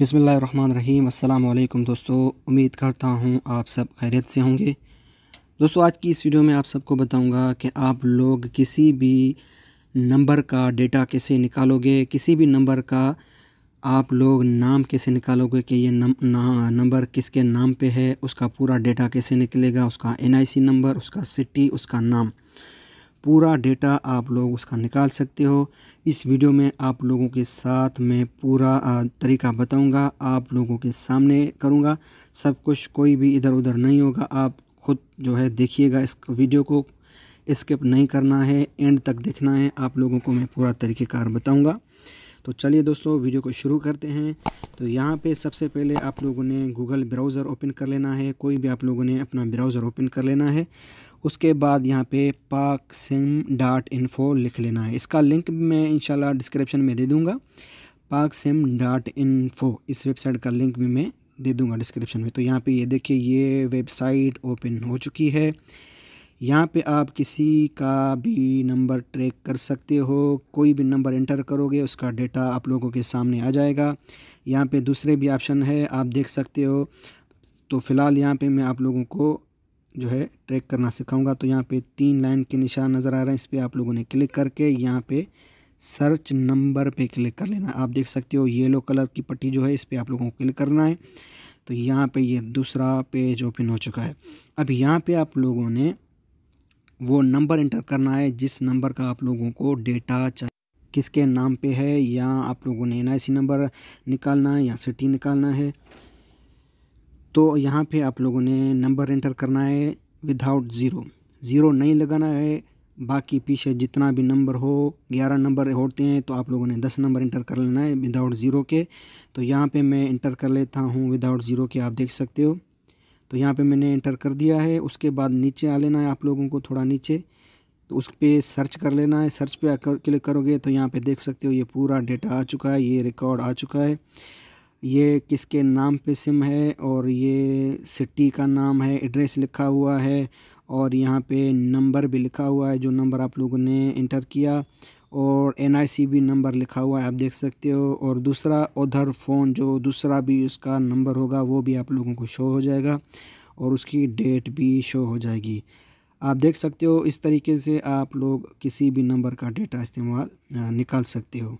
बसमीम अल्लाम दोस्तों उम्मीद करता हूँ आप सब खैरियत से होंगे दोस्तों आज की इस वीडियो में आप सबको बताऊंगा कि आप लोग किसी भी नंबर का डेटा कैसे निकालोगे किसी भी नंबर का आप लोग नाम कैसे निकालोगे कि ये नम, नंबर किसके नाम पे है उसका पूरा डेटा कैसे निकलेगा उसका सी नंबर उसका सिटी उसका नाम पूरा डेटा आप लोग उसका निकाल सकते हो इस वीडियो में आप लोगों के साथ मैं पूरा तरीका बताऊंगा आप लोगों के सामने करूंगा सब कुछ कोई भी इधर उधर नहीं होगा आप खुद जो है देखिएगा इस वीडियो को स्किप नहीं करना है एंड तक देखना है आप लोगों को मैं पूरा तरीक़ेकार बताऊँगा तो चलिए दोस्तों वीडियो को शुरू करते हैं तो यहाँ पे सबसे पहले आप लोगों ने गूगल ब्राउज़र ओपन कर लेना है कोई भी आप लोगों ने अपना ब्राउज़र ओपन कर लेना है उसके बाद यहाँ पे पाक सिम डॉट इन्फो लिख लेना है इसका लिंक मैं इंशाल्लाह डिस्क्रिप्शन में दे दूँगा पाक सिम डॉट इन्फो इस वेबसाइट का लिंक भी मैं दे दूँगा डिस्क्रिप्शन में तो यहाँ पे ये यह देखिए ये वेबसाइट ओपन हो चुकी है यहाँ पे आप किसी का भी नंबर ट्रैक कर सकते हो कोई भी नंबर इंटर करोगे उसका डेटा आप लोगों के सामने आ जाएगा यहाँ पे दूसरे भी ऑप्शन है आप देख सकते हो तो फ़िलहाल यहाँ पे मैं आप लोगों को जो है ट्रैक करना सिखाऊंगा तो यहाँ पे तीन लाइन के निशान नज़र आ रहे हैं इस पर आप लोगों ने क्लिक करके यहाँ पे सर्च नंबर पे क्लिक कर लेना आप देख सकते हो येलो कलर की पट्टी जो है इस पर आप लोगों को क्लिक करना है तो यहाँ पे ये दूसरा पेज ओपन हो चुका है अब यहाँ पे आप लोगों ने वो नंबर इंटर करना है जिस नंबर का आप लोगों को डेटा चाहिए किसके नाम पे है या आप लोगों ने एन नंबर निकालना है या सिटी निकालना है तो यहाँ पे आप लोगों ने नंबर एंटर करना है विदाउट ज़ीरो ज़ीरो नहीं लगाना है बाकी पीछे जितना भी नंबर हो ग्यारह नंबर होते हैं तो आप लोगों ने दस नंबर इंटर कर लेना है विदाउट ज़ीरो के तो यहाँ पे मैं इंटर कर लेता हूँ विदाउट ज़ीरो के आप देख सकते हो तो यहाँ पे मैंने इंटर कर दिया है उसके बाद नीचे आ लेना है आप लोगों को थोड़ा नीचे तो उस पर सर्च कर लेना है सर्च पर क्लिक करोगे तो यहाँ पर देख सकते हो ये पूरा डेटा आ चुका है ये रिकॉर्ड आ चुका है ये किसके नाम पे सिम है और ये सिटी का नाम है एड्रेस लिखा हुआ है और यहाँ पे नंबर भी लिखा हुआ है जो नंबर आप लोगों ने इंटर किया और एन भी नंबर लिखा हुआ है आप देख सकते हो और दूसरा उधर फ़ोन जो दूसरा भी उसका नंबर होगा वो भी आप लोगों को शो हो जाएगा और उसकी डेट भी शो हो जाएगी आप देख सकते हो इस तरीके से आप लोग किसी भी नंबर का डेटा इस्तेमाल निकाल सकते हो